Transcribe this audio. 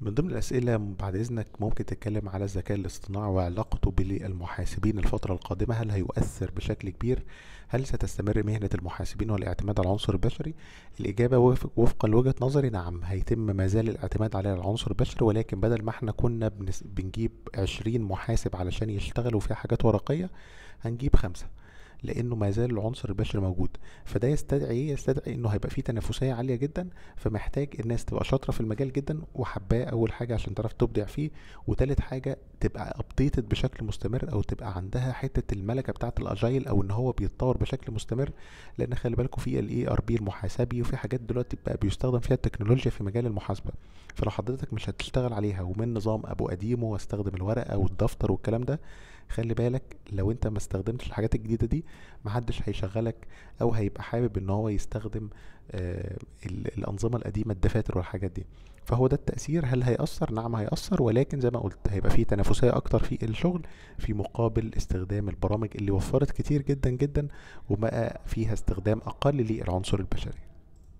من ضمن الأسئلة بعد إذنك ممكن تتكلم على الذكاء الاصطناعي وعلاقته بالمحاسبين الفترة القادمة هل هيؤثر بشكل كبير هل ستستمر مهنة المحاسبين والاعتماد على العنصر البشري الإجابة وفقا لوجهة نظري نعم هيتم ما زال الاعتماد على العنصر البشري ولكن بدل ما احنا كنا بنجيب عشرين محاسب علشان يشتغلوا في حاجات ورقية هنجيب خمسة لانه ما زال العنصر البشري موجود فده يستدعي ايه يستدعي انه هيبقى فيه تنافسيه عاليه جدا فمحتاج الناس تبقى شاطره في المجال جدا وحباه اول حاجه عشان تعرف تبدع فيه وتالت حاجه تبقى ابديتد بشكل مستمر او تبقى عندها حته الملكه بتاعه الاجايل او ان هو بيتطور بشكل مستمر لان خلي بالكم في الاي ار بي المحاسبي وفي حاجات دلوقتي بقى بيستخدم فيها التكنولوجيا في مجال المحاسبه فلو حضرتك مش هتشتغل عليها ومن نظام ابو قديمه واستخدم الورقه والدفتر والكلام ده خلي بالك لو انت ما استخدمتش الحاجات الجديده دي محدش هيشغلك او هيبقى حابب ان هو يستخدم آه الانظمه القديمه الدفاتر والحاجات دي فهو ده التاثير هل هياثر نعم هياثر ولكن زي ما قلت هيبقى في تنافسيه اكتر في الشغل في مقابل استخدام البرامج اللي وفرت كتير جدا جدا وبقى فيها استخدام اقل للعنصر البشري